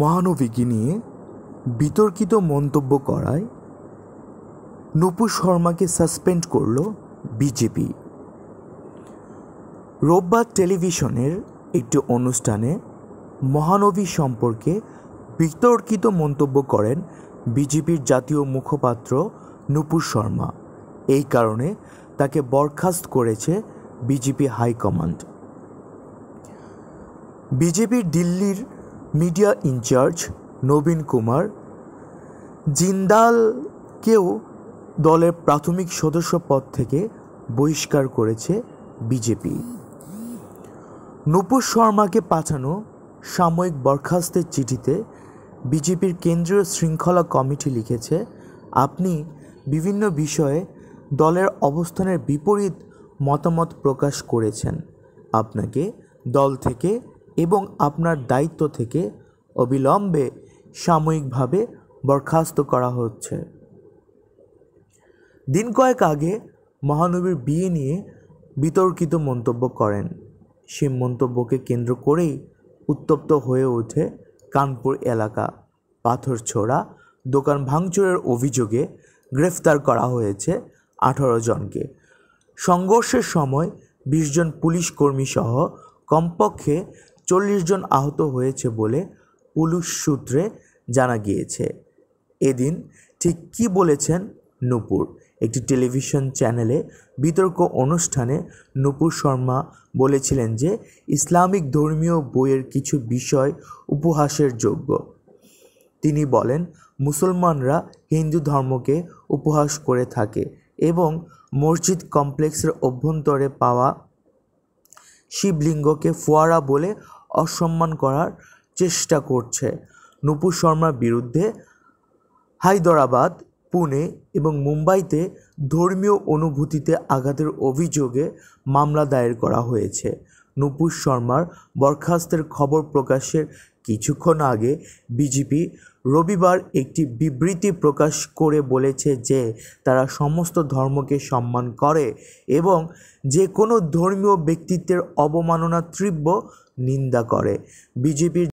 মহানবীকে নিয়ে বিতর্কিত মন্তব্য করায় নুপুর শর্মাকে সাসপেন্ড করল বিজেপি রোববার টেলিভিশনের একটি অনুষ্ঠানে মহানবী সম্পর্কে বিতর্কিত মন্তব্য করেন বিজেপির জাতীয় মুখপাত্র নুপুর শর্মা এই কারণে তাকে বরখাস্ত করেছে বিজেপি হাইকমান্ড বিজেপির দিল্লির মিডিয়া ইনচার্জ নবীন কুমার জিন্দালকেও দলের প্রাথমিক সদস্য পদ থেকে বহিষ্কার করেছে বিজেপি নুপুর শর্মাকে পাঠানো সাময়িক বরখাস্তের চিঠিতে বিজেপির কেন্দ্রীয় শৃঙ্খলা কমিটি লিখেছে আপনি বিভিন্ন বিষয়ে দলের অবস্থানের বিপরীত মতামত প্রকাশ করেছেন আপনাকে দল থেকে এবং আপনার দায়িত্ব থেকে অবিলম্বে সাময়িকভাবে বরখাস্ত করা হচ্ছে দিন কয়েক আগে মহানবীর বিয়ে নিয়ে বিতর্কিত মন্তব্য করেন সে মন্তব্যকে কেন্দ্র করেই উত্তপ্ত হয়ে ওঠে কানপুর এলাকা পাথর ছোড়া দোকান ভাঙচুরের অভিযোগে গ্রেফতার করা হয়েছে আঠারো জনকে সংঘর্ষের সময় বিশজন পুলিশ কর্মী সহ কমপক্ষে চল্লিশ জন আহত হয়েছে বলে পুলিশ সূত্রে জানা গিয়েছে এদিন ঠিক কি বলেছেন নূপুর একটি টেলিভিশন চ্যানেলে বিতর্ক অনুষ্ঠানে নূপুর শর্মা বলেছিলেন যে ইসলামিক ধর্মীয় বইয়ের কিছু বিষয় উপহাসের যোগ্য তিনি বলেন মুসলমানরা হিন্দু ধর্মকে উপহাস করে থাকে এবং মসজিদ কমপ্লেক্সের অভ্যন্তরে পাওয়া শিবলিঙ্গকে ফোয়ারা বলে অসম্মান করার চেষ্টা করছে নুপুর শর্মার বিরুদ্ধে হায়দরাবাদ পুনে এবং মুম্বাইতে ধর্মীয় অনুভূতিতে আঘাতের অভিযোগে মামলা দায়ের করা হয়েছে নুপুর শর্মার বরখাস্তের খবর প্রকাশের কিছুক্ষণ আগে বিজেপি রবিবার একটি বিবৃতি প্রকাশ করে বলেছে যে তারা সমস্ত ধর্মকে সম্মান করে এবং যে কোনো ধর্মীয় ব্যক্তিত্বের অবমাননা তীব্র নিন্দা করে বিজেপির